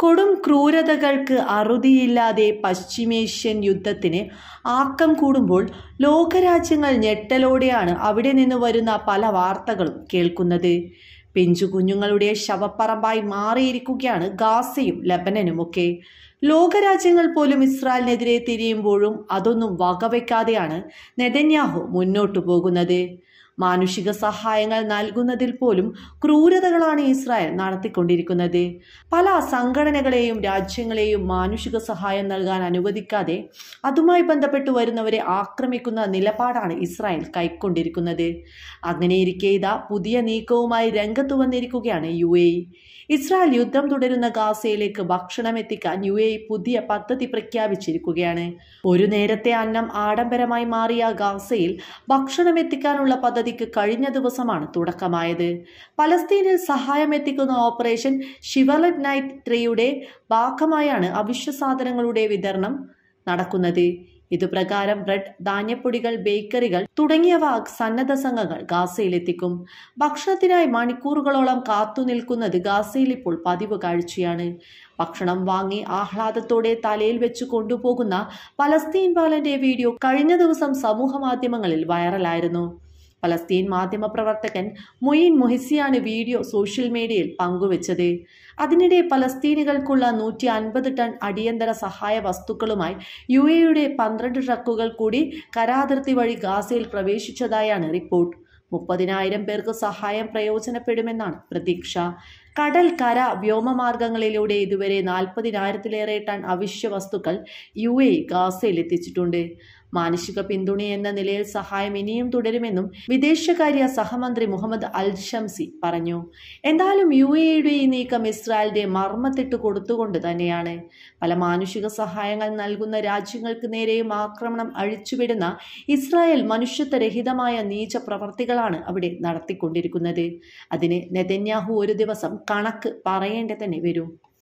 കൊടും ക്രൂരതകൾക്ക് അറുതിയില്ലാതെ പശ്ചിമേഷ്യൻ യുദ്ധത്തിന് ആക്കം കൂടുമ്പോൾ ലോകരാജ്യങ്ങൾ ഞെട്ടലോടെയാണ് അവിടെ നിന്ന് വരുന്ന പല വാർത്തകളും കേൾക്കുന്നത് പിഞ്ചു കുഞ്ഞുങ്ങളുടെ ശവപ്പറമ്പായി മാറിയിരിക്കുകയാണ് ഗാസയും ലബനനുമൊക്കെ ലോകരാജ്യങ്ങൾ പോലും ഇസ്രായേലിനെതിരെ തിരിയുമ്പോഴും അതൊന്നും വകവെക്കാതെയാണ് നെതന്യാഹു മുന്നോട്ടു പോകുന്നത് മാനുഷിക സഹായങ്ങൾ നൽകുന്നതിൽ പോലും ക്രൂരതകളാണ് ഇസ്രായേൽ നടത്തിക്കൊണ്ടിരിക്കുന്നത് പല സംഘടനകളെയും രാജ്യങ്ങളെയും മാനുഷിക സഹായം നൽകാൻ അനുവദിക്കാതെ അതുമായി ബന്ധപ്പെട്ട് വരുന്നവരെ ആക്രമിക്കുന്ന നിലപാടാണ് ഇസ്രായേൽ കൈക്കൊണ്ടിരിക്കുന്നത് അങ്ങനെയിരിക്കെ ഇതാ പുതിയ നീക്കവുമായി രംഗത്ത് വന്നിരിക്കുകയാണ് യു എ ഇസ്രായേൽ യുദ്ധം തുടരുന്ന ഗാസയിലേക്ക് ഭക്ഷണം എത്തിക്കാൻ യു എ പുതിയ പദ്ധതി പ്രഖ്യാപിച്ചിരിക്കുകയാണ് ഒരു നേരത്തെ അന്നം ആഡംബരമായി മാറിയ ഗാസയിൽ ഭക്ഷണം എത്തിക്കാനുള്ള പദ്ധതിക്ക് കഴിഞ്ഞ ദിവസമാണ് തുടക്കമായത് പലസ്തീനിൽ സഹായം എത്തിക്കുന്ന ഓപ്പറേഷൻ ഷിവലറ്റ് നൈറ്റ് ത്രീയുടെ ഭാഗമായാണ് അവശ്യ സാധനങ്ങളുടെ വിതരണം നടക്കുന്നത് ഇതുപ്രകാരം ബ്രെഡ് ധാന്യപ്പൊടികൾ ബേക്കറികൾ തുടങ്ങിയവ സന്നദ്ധ സംഘങ്ങൾ ഗാസയിലെത്തിക്കും ഭക്ഷണത്തിനായി മണിക്കൂറുകളോളം കാത്തുനിൽക്കുന്നത് ഗാസയിൽ ഇപ്പോൾ പതിവ് കാഴ്ചയാണ് ഭക്ഷണം വാങ്ങി ആഹ്ലാദത്തോടെ തലയിൽ വെച്ച് കൊണ്ടുപോകുന്ന പലസ്തീൻ ബാലന്റെ വീഡിയോ കഴിഞ്ഞ ദിവസം സമൂഹ മാധ്യമങ്ങളിൽ വൈറലായിരുന്നു പലസ്തീൻ മാധ്യമപ്രവർത്തകൻ മൊയിൻ മൊഹിസിയാണ് വീഡിയോ സോഷ്യൽ മീഡിയയിൽ പങ്കുവച്ചത് അതിനിടെ പലസ്തീനുകൾക്കുള്ള നൂറ്റി അൻപത് ടൺ അടിയന്തര സഹായ വസ്തുക്കളുമായി യു എയുടെ പന്ത്രണ്ട് ട്രക്കുകൾ കൂടി കരാതിർത്തി വഴി ഗാസയിൽ പ്രവേശിച്ചതായാണ് റിപ്പോർട്ട് മുപ്പതിനായിരം പേർക്ക് സഹായം പ്രയോജനപ്പെടുമെന്നാണ് പ്രതീക്ഷ കടൽ കര വ്യോമമാർഗങ്ങളിലൂടെ ഇതുവരെ നാൽപ്പതിനായിരത്തിലേറെ ടൺ അവശ്യ വസ്തുക്കൾ യു എ ഗാസയിൽ എത്തിച്ചിട്ടുണ്ട് മാനുഷിക പിന്തുണയെന്ന നിലയിൽ സഹായം ഇനിയും തുടരുമെന്നും വിദേശകാര്യ സഹമന്ത്രി മുഹമ്മദ് അൽ ഷംസി പറഞ്ഞു എന്തായാലും യു എയുടെ ഈ നീക്കം ഇസ്രായേലിന്റെ മർമ്മത്തിട്ട് കൊടുത്തുകൊണ്ട് തന്നെയാണ് പല മാനുഷിക സഹായങ്ങൾ നൽകുന്ന രാജ്യങ്ങൾക്ക് നേരെയും ആക്രമണം അഴിച്ചുവിടുന്ന ഇസ്രായേൽ മനുഷ്യത്വരഹിതമായ നീച പ്രവർത്തികൾ ചർച്ചകളാണ് അവിടെ നടത്തിക്കൊണ്ടിരിക്കുന്നത് അതിന് നെതന്യാഹു ഒരു ദിവസം കണക്ക് പറയേണ്ടി തന്നെ വരും